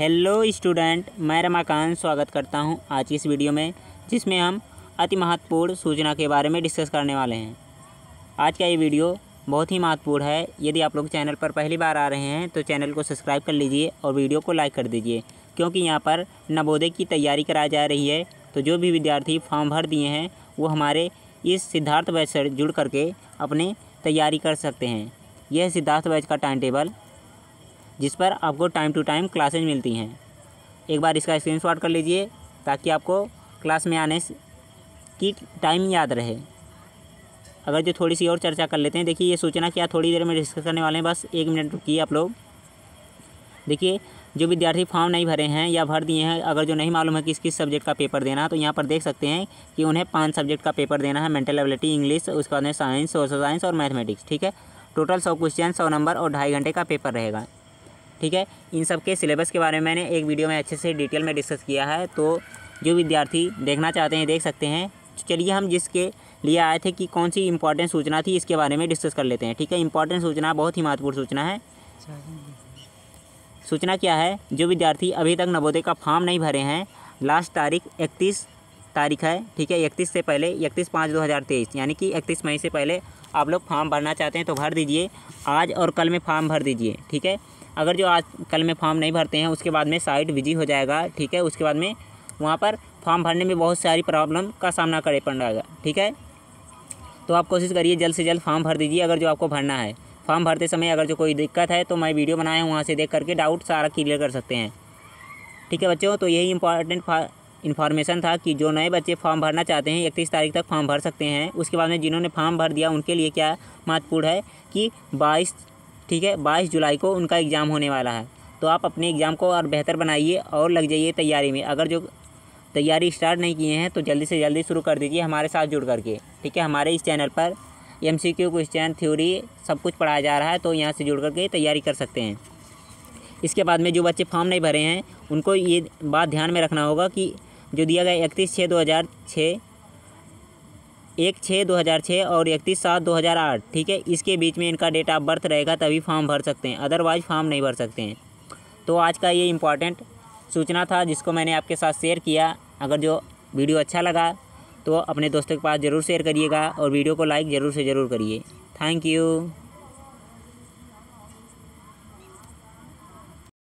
hello student मैं रमाकांत स्वागत करता हूं आज की इस वीडियो में जिसमें हम अति महत्वपूर्ण सूचना के बारे में डिस्कस करने वाले हैं आज का ये वीडियो बहुत ही महत्वपूर्ण है यदि आप लोग चैनल पर पहली बार आ रहे हैं तो चैनल को सब्सक्राइब कर लीजिए और वीडियो को लाइक कर दीजिए क्योंकि यहाँ पर नवोदय की तैयारी कराई जा रही है तो जो भी विद्यार्थी फॉर्म भर दिए हैं वो हमारे इस सिद्धार्थ बैच से जुड़ करके अपने तैयारी कर सकते हैं यह सिद्धार्थ बैच का टाइम टेबल जिस पर आपको टाइम टू टाइम क्लासेज मिलती हैं एक बार इसका शॉट कर लीजिए ताकि आपको क्लास में आने की टाइम याद रहे अगर जो थोड़ी सी और चर्चा कर लेते हैं देखिए ये सूचना क्या थोड़ी देर में डिस्कस करने वाले हैं बस एक मिनट रुकिए आप लोग देखिए जो विद्यार्थी फॉर्म नहीं भरे हैं या भर दिए हैं अगर जो नहीं मालूम है किस किस सब्जेक्ट का पेपर देना है तो यहाँ पर देख सकते हैं कि उन्हें पांच सब्जेक्ट का पेपर देना है मेंटल एबिलिटी इंग्लिश उसके बाद में साइंस सोशल साइंस और मैथमेटिक्स ठीक है टोटल सौ क्वेश्चन सौ नंबर और ढाई घंटे का पेपर रहेगा ठीक है इन सब के सिलेबस के बारे में मैंने एक वीडियो में अच्छे से डिटेल में डिस्कस किया है तो जो विद्यार्थी देखना चाहते हैं देख सकते हैं तो चलिए हम जिसके लिए आए थे कि कौन सी इंपॉर्टेंट सूचना थी इसके बारे में डिस्कस कर लेते हैं ठीक है इंपॉर्टेंट सूचना बहुत ही महत्वपूर्ण सूचना है सूचना क्या है जो विद्यार्थी अभी तक नवोदय का फॉर्म नहीं भरे हैं लास्ट तारीख इकतीस तारीख है ठीक है इकतीस से पहले इकतीस पाँच दो हज़ार तेईस यानी कि इकतीस मई से पहले आप लोग फॉर्म भरना चाहते हैं तो भर दीजिए आज और कल में फॉर्म भर दीजिए ठीक है अगर जो आज कल में फॉर्म नहीं भरते हैं उसके बाद में साइट बिजी हो जाएगा ठीक है उसके बाद में वहाँ पर फॉर्म भरने में बहुत सारी प्रॉब्लम का सामना करे पड़ है ठीक है तो आप कोशिश करिए जल्द से जल्द फॉर्म भर दीजिए अगर जो आपको भरना है फॉर्म भरते समय अगर जो कोई दिक्कत है तो मैं वीडियो बनाया हूँ वहाँ से देख करके डाउट सारा क्लियर कर सकते हैं ठीक है बच्चों तो यही इंपॉर्टेंट इन्फॉर्मेशन था कि जो नए बच्चे फॉर्म भरना चाहते हैं इकतीस तारीख तक फॉर्म भर सकते हैं उसके बाद में जिन्होंने फॉर्म भर दिया उनके लिए क्या महत्वपूर्ण है कि बाईस ठीक है बाईस जुलाई को उनका एग्ज़ाम होने वाला है तो आप अपने एग्ज़ाम को और बेहतर बनाइए और लग जाइए तैयारी में अगर जो तैयारी स्टार्ट नहीं किए हैं तो जल्दी से जल्दी शुरू कर दीजिए हमारे साथ जुड़ करके ठीक है हमारे इस चैनल पर M C Q question theory सब कुछ पढ़ाया जा रहा है तो यहाँ से जुड़ करके तैयारी कर सकते हैं इसके बाद में जो बच्चे फॉर्म नहीं भरे हैं उनको ये बात ध्यान में रखना होगा कि जो दिया गया इकतीस छः दो हज़ार छः एक छः दो हज़ार छः और इकतीस सात दो हज़ार आठ ठीक है इसके बीच में इनका डेट ऑफ बर्थ रहेगा तभी फॉर्म भर सकते हैं अदरवाइज फॉर्म नहीं भर सकते हैं तो आज का ये इम्पॉर्टेंट सूचना था जिसको मैंने आपके साथ शेयर किया अगर जो वीडियो अच्छा लगा तो अपने दोस्तों के पास ज़रूर शेयर करिएगा और वीडियो को लाइक ज़रूर से ज़रूर करिए थैंक यू